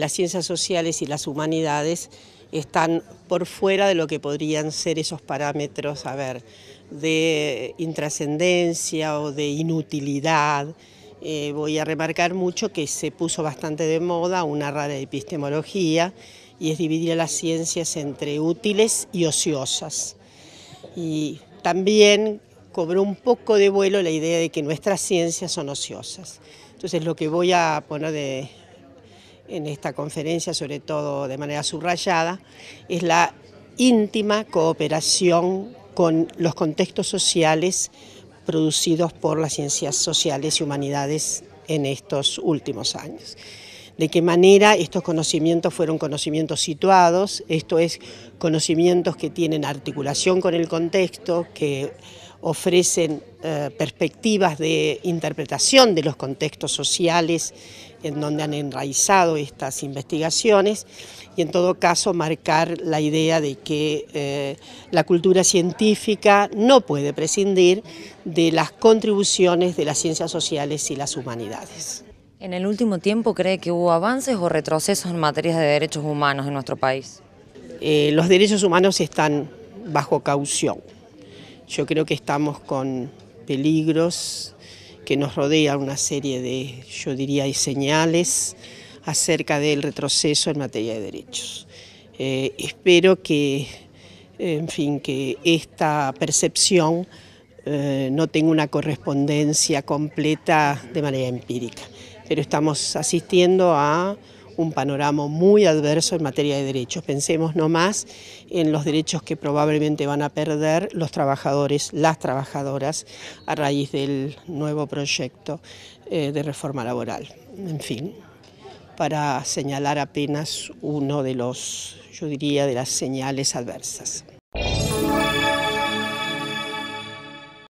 las ciencias sociales y las humanidades están por fuera de lo que podrían ser esos parámetros, a ver, de intrascendencia o de inutilidad. Eh, voy a remarcar mucho que se puso bastante de moda una rara epistemología y es dividir a las ciencias entre útiles y ociosas. Y también cobró un poco de vuelo la idea de que nuestras ciencias son ociosas. Entonces lo que voy a poner de, en esta conferencia, sobre todo de manera subrayada, es la íntima cooperación con los contextos sociales producidos por las ciencias sociales y humanidades en estos últimos años. De qué manera estos conocimientos fueron conocimientos situados, esto es, conocimientos que tienen articulación con el contexto, que ofrecen eh, perspectivas de interpretación de los contextos sociales en donde han enraizado estas investigaciones y en todo caso marcar la idea de que eh, la cultura científica no puede prescindir de las contribuciones de las ciencias sociales y las humanidades. ¿En el último tiempo cree que hubo avances o retrocesos en materia de derechos humanos en nuestro país? Eh, los derechos humanos están bajo caución. Yo creo que estamos con peligros que nos rodea una serie de, yo diría, señales acerca del retroceso en materia de derechos. Eh, espero que, en fin, que esta percepción eh, no tenga una correspondencia completa de manera empírica, pero estamos asistiendo a un panorama muy adverso en materia de derechos. Pensemos no más en los derechos que probablemente van a perder los trabajadores, las trabajadoras, a raíz del nuevo proyecto eh, de reforma laboral. En fin, para señalar apenas uno de los, yo diría, de las señales adversas.